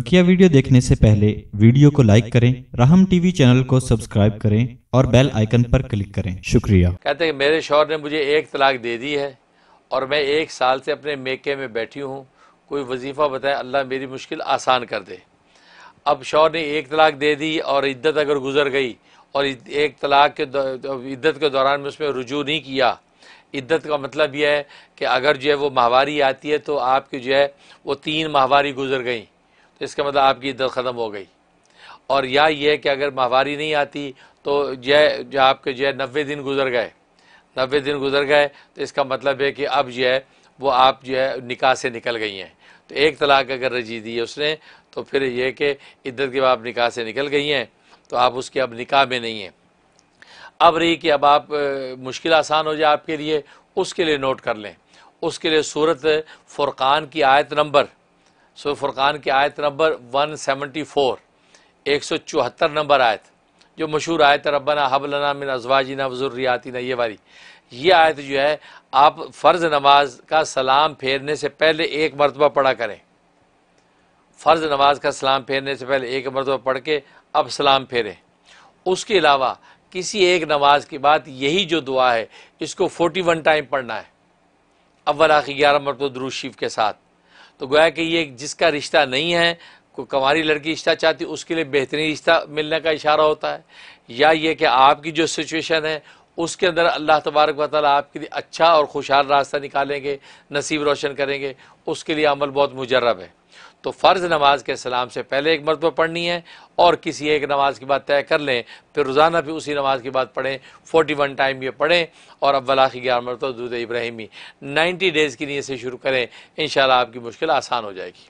बकिया वीडियो देखने से पहले वीडियो को लाइक करें राहम टीवी चैनल को सब्सक्राइब करें और बेल आइकन पर क्लिक करें शुक्रिया कहते हैं मेरे शोहर ने मुझे एक तलाक दे दी है और मैं एक साल से अपने मेके में बैठी हूँ कोई वजीफ़ा बताए अल्लाह मेरी मुश्किल आसान कर दे अब शोहर ने एक तलाक दे दी और इद्दत अगर गुजर गई और एक तलाक के इद्दत के दौरान में उसमें रुजू नहीं किया इद्दत का मतलब यह है कि अगर जो है वो माहवारी आती है तो आपकी जो है वो तीन माहवारी गुजर गई इसका मतलब आपकी इद्दत ख़त्म हो गई और या ये कि अगर माहवारी नहीं आती तो यह जो आपके जो है नबे दिन गुजर गए नबे दिन गुजर गए तो इसका मतलब है कि अब जो है वो आप जो है निकाह से निकल गई हैं तो एक तलाक अगर रजी दी है उसने तो फिर यह कि इद्दत के बाद निकाह से निकल गई हैं तो आप उसके अब निकाह में नहीं हैं अब रही कि अब आप मुश्किल आसान हो जाए आपके लिए उसके लिए नोट कर लें उसके लिए सूरत फ़ुरक़ान की आयत नंबर सो फुरक़ान की आयत नंबर वन सेवेंटी फोर एक सौ चौहत्तर नंबर आयत जो मशहूर आयत रबना हबलना मिन अजवाजीना ना ये वाली ये आयत जो है आप फ़र्ज़ नमाज का सलाम फेरने से पहले एक मरतबा पढ़ा करें फ़र्ज़ नमाज का सलाम फेरने से पहले एक मरतबा पढ़ के अब सलाम फेरें उसके अलावा किसी एक नमाज के बाद यही जो दुआ है इसको फोर्टी वन टाइम पढ़ना है अव्वल आखिर ग्यारह मरतब दरूशीफ के साथ तो गोया कि ये जिसका रिश्ता नहीं है कोई कमारी लड़की रिश्ता चाहती उसके लिए बेहतरीन रिश्ता मिलने का इशारा होता है या ये कि आपकी जो सिचुएशन है उसके अंदर अल्लाह तबारक व ताली आपके लिए अच्छा और खुशहाल रास्ता निकालेंगे नसीब रोशन करेंगे उसके लिए अमल बहुत मुजरब है तो फ़र्ज़ नमाज के सलाम से पहले एक मरतबा पढ़नी है और किसी एक नमाज की बात तय कर लें फिर रोज़ाना भी उसी नमाज की बात पढ़ें फोटी वन टाइम ये पढ़ें और अब वलाखी ग्यारह मरत दूध इब्राहिमी नाइन्टी डेज़ के लिए इसे शुरू करें इन आपकी मुश्किल आसान हो जाएगी